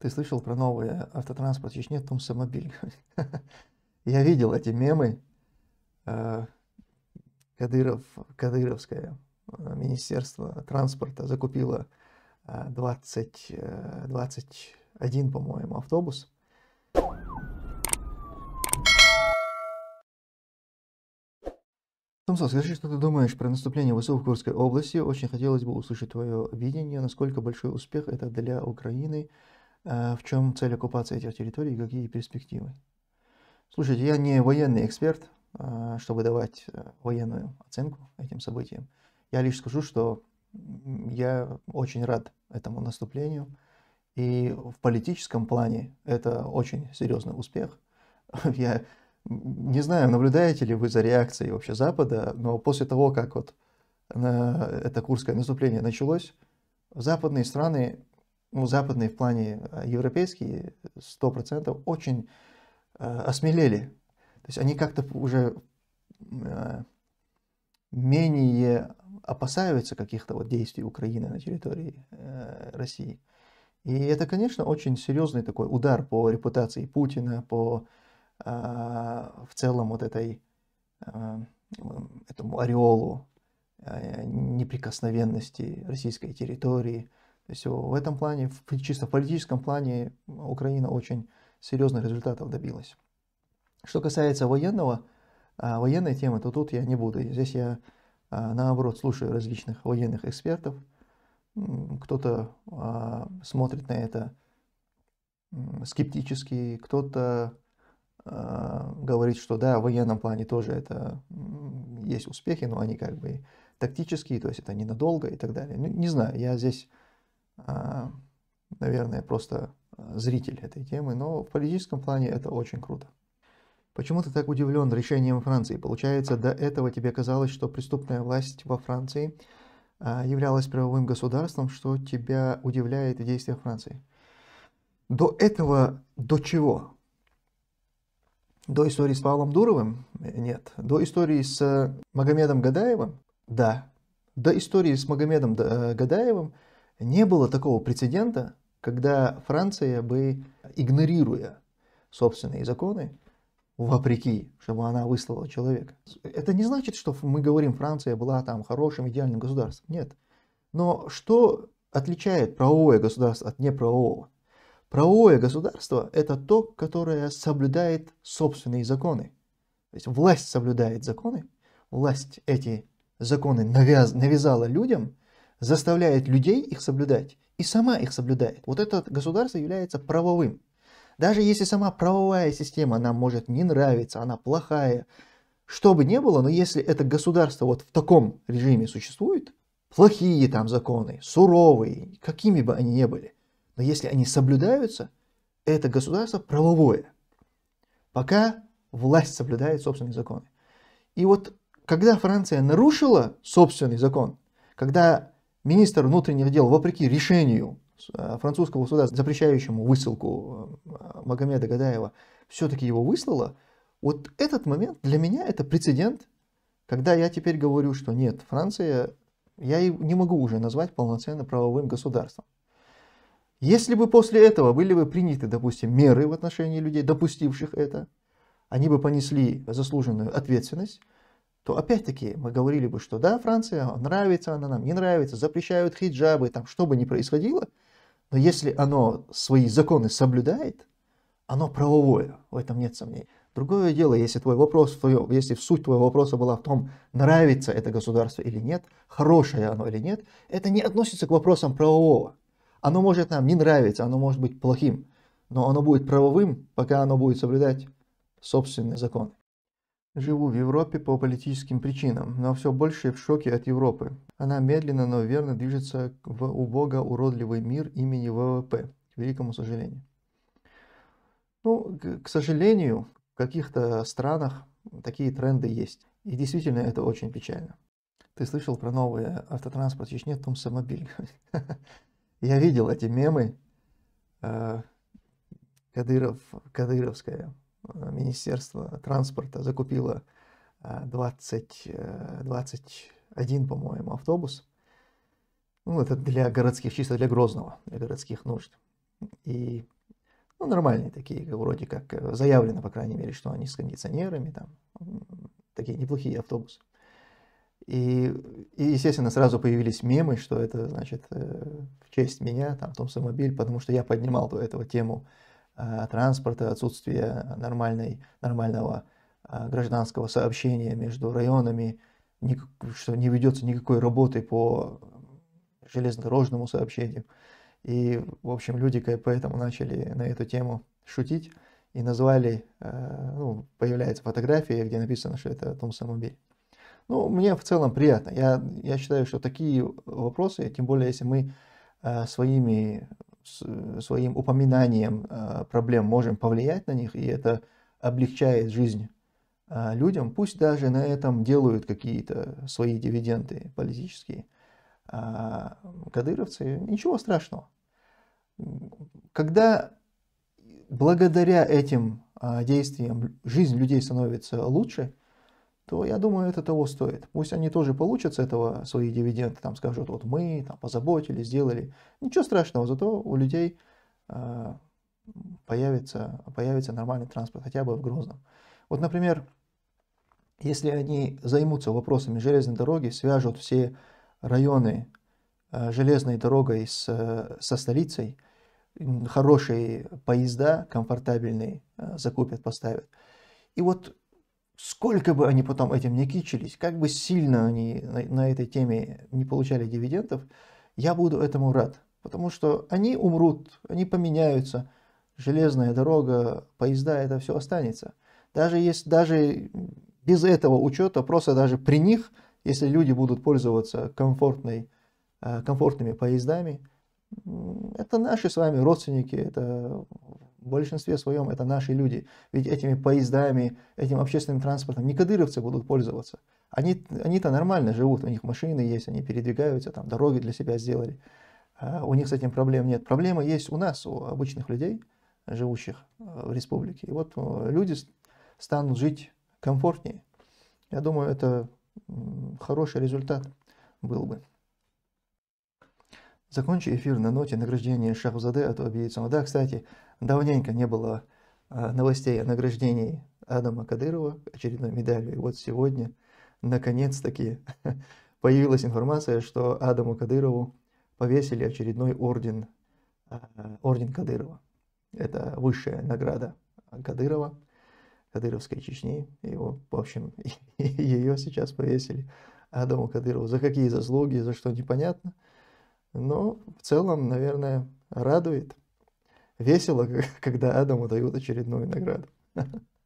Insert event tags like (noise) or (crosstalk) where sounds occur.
Ты слышал про новый э, автотранспорт в Чечне Тумсомобиль? (laughs) Я видел эти мемы. Э, Кадыров, Кадыровское э, министерство транспорта закупило 20, 21, по-моему, автобус. Томсон, скажи, что ты думаешь про наступление ВСУ в Курской области? Очень хотелось бы услышать твое видение, насколько большой успех это для Украины – Э, в чем цель оккупации этих территорий и какие перспективы. Слушайте, я не военный эксперт, э, чтобы давать э, военную оценку этим событиям. Я лишь скажу, что я очень рад этому наступлению. И в политическом плане это очень серьезный успех. (laughs) Я не знаю, наблюдаете ли вы за реакцией вообще Запада, но после того, как вот это курское наступление началось, западные страны ну, западные в плане э, европейские, сто процентов очень э, осмелели. То есть они как-то уже э, менее опасаются каких-то вот действий Украины на территории э, России. И это, конечно, очень серьезный такой удар по репутации Путина, по э, в целом вот этой, э, этому ореолу э, неприкосновенности российской территории – то есть в этом плане, чисто в политическом плане, Украина очень серьезных результатов добилась. Что касается военного, а, военной темы, то тут я не буду. Здесь я, а, наоборот, слушаю различных военных экспертов. Кто-то а, смотрит на это скептически, кто-то говорит, что да, в военном плане тоже это есть успехи, но они как бы тактические, то есть это ненадолго и так далее. Ну, не знаю, я здесь а, наверное, просто зритель этой темы, но в политическом плане это очень круто. Почему ты так удивлен решением Франции? Получается, до этого тебе казалось, что преступная власть во Франции а, являлась правовым государством, что тебя удивляет в действиях Франции. До этого до чего? До истории с Павлом Дуровым? Нет. До истории с Магомедом Гадаевым? Да. До истории с Магомедом э, Гадаевым – не было такого прецедента, когда Франция бы, игнорируя собственные законы, вопреки, чтобы она выслала человека. Это не значит, что мы говорим, Франция была там хорошим, идеальным государством. Нет. Но что отличает правовое государство от неправового? Правовое государство – это то, которое соблюдает собственные законы. То есть власть соблюдает законы, власть эти законы навяз, навязала людям, заставляет людей их соблюдать и сама их соблюдает. Вот это государство является правовым. Даже если сама правовая система нам может не нравиться, она плохая, что бы ни было, но если это государство вот в таком режиме существует, плохие там законы, суровые, какими бы они ни были, но если они соблюдаются, это государство правовое. Пока власть соблюдает собственные законы. И вот когда Франция нарушила собственный закон, когда министр внутренних дел, вопреки решению э, французского суда, запрещающему высылку э, Магомеда Гадаева, все-таки его выслала, вот этот момент для меня это прецедент, когда я теперь говорю, что нет, Франция, я не могу уже назвать полноценно правовым государством. Если бы после этого были бы приняты, допустим, меры в отношении людей, допустивших это, они бы понесли заслуженную ответственность, то опять-таки мы говорили бы, что да, Франция, нравится она нам, не нравится, запрещают хиджабы, там, что бы ни происходило, но если оно свои законы соблюдает, оно правовое, в этом нет сомнений. Другое дело, если твой вопрос, если суть твоего вопроса была в том, нравится это государство или нет, хорошее оно или нет, это не относится к вопросам правового. Оно может нам не нравиться, оно может быть плохим, но оно будет правовым, пока оно будет соблюдать собственные законы. Живу в Европе по политическим причинам, но все больше в шоке от Европы. Она медленно, но верно движется в убого уродливый мир имени ВВП, к великому сожалению. Ну, к сожалению, в каких-то странах такие тренды есть. И действительно это очень печально. Ты слышал про новый автотранспорт в Чечне Тумсомобиль? (laughs) Я видел эти мемы. Э, Кадыров, Кадыровская Министерство транспорта закупило 20, э, 21, э, по-моему, автобус. Ну, это для городских, чисто для Грозного, для городских нужд. И ну, нормальные такие, вроде как э, заявлено, по крайней мере, что они с кондиционерами, там, такие неплохие автобусы. И, и, естественно, сразу появились мемы, что это, значит, в честь меня, там, Томсомобиль, потому что я поднимал до этого тему Э, транспорта, отсутствие нормальной, нормального э, гражданского сообщения между районами, что не ведется никакой работы по железнодорожному сообщению. И, в общем, люди поэтому начали на эту тему шутить и назвали, э, ну, появляется фотография, где написано, что это Томсомобиль. Ну, мне в целом приятно. Я, я считаю, что такие вопросы, тем более, если мы своими Э, своим упоминанием э, проблем можем повлиять на них, и это облегчает жизнь э, людям. Пусть даже на этом делают какие-то свои дивиденды политические. А кадыровцы, ничего страшного. Когда благодаря этим действиям жизнь людей становится лучше – то я думаю, это того стоит. Пусть они тоже получат с этого свои дивиденды, там скажут, вот мы там позаботились, сделали. Ничего страшного, зато у людей э, появится, появится нормальный транспорт, хотя бы в Грозном. Вот, например, если они займутся вопросами железной дороги, свяжут все районы э, железной дорогой с, со столицей, хорошие поезда, комфортабельные, э, закупят, поставят. И вот сколько бы они потом этим не кичились, как бы сильно они на, на этой теме не получали дивидендов, я буду этому рад. Потому что они умрут, они поменяются, железная дорога, поезда, это все останется. Даже, если, даже без этого учета, просто даже при них, если люди будут пользоваться комфортной, э, комфортными поездами, это наши с вами родственники, это в большинстве своем это наши люди. Ведь этими поездами, этим общественным транспортом не кадыровцы будут пользоваться. Они, они-то нормально живут, у них машины есть, они передвигаются, там дороги для себя сделали. А, у них с этим проблем нет. Проблемы есть у нас, у обычных людей, живущих э, в республике. И вот э, люди станут жить комфортнее. Я думаю, это хороший результат был бы. Закончу эфир на ноте награждения Шахзаде от убийцы. Да, кстати, давненько не было а, новостей о награждении Адама Кадырова очередной медалью. И вот сегодня, наконец-таки, (laughs) появилась информация, что Адаму Кадырову повесили очередной орден, а, орден Кадырова. Это высшая награда Кадырова, Кадыровской Чечни. Его, в общем, (laughs) ее сейчас повесили Адаму Кадырову. За какие заслуги, за что непонятно – но в целом, наверное, радует. Весело, (laughs) когда Адаму дают очередную награду. (laughs)